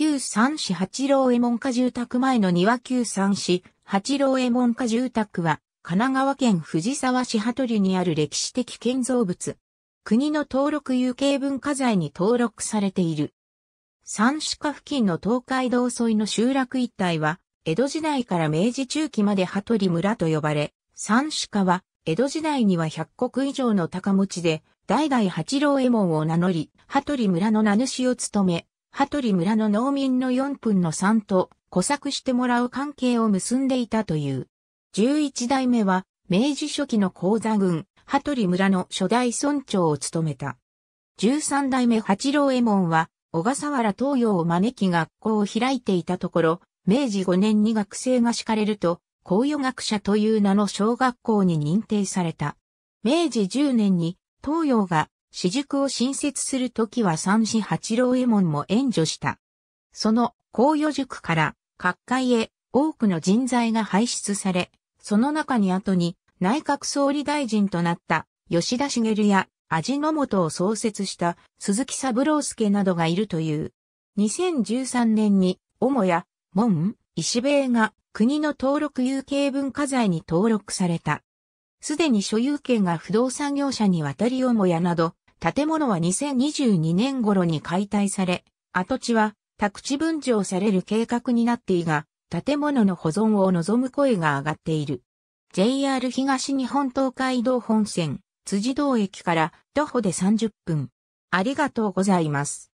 旧三市八郎右衛門家住宅前の庭旧三市八郎右衛門家住宅は、神奈川県藤沢市羽鳥にある歴史的建造物。国の登録有形文化財に登録されている。三市下付近の東海道沿いの集落一帯は、江戸時代から明治中期まで羽鳥村と呼ばれ、三市下は、江戸時代には100国以上の高持ちで、代々八郎右衛門を名乗り、羽鳥村の名主を務め、羽鳥村の農民の4分の3と小作してもらう関係を結んでいたという。11代目は、明治初期の鉱座郡、羽鳥村の初代村長を務めた。13代目八郎右衛門は、小笠原東洋を招き学校を開いていたところ、明治5年に学生が敷かれると、公余学者という名の小学校に認定された。明治10年に東洋が私塾を新設するときは三子八郎右衛門も援助した。その、公予塾から、各界へ多くの人材が輩出され、その中に後に内閣総理大臣となった吉田茂や味の素を創設した鈴木三郎介などがいるという。2013年に、母や、門、石衛が国の登録有形文化財に登録された。すでに所有権が不動産業者に渡りおもやなど、建物は2022年頃に解体され、跡地は宅地分譲される計画になっていが、建物の保存を望む声が上がっている。JR 東日本東海道本線、辻堂駅から徒歩で30分。ありがとうございます。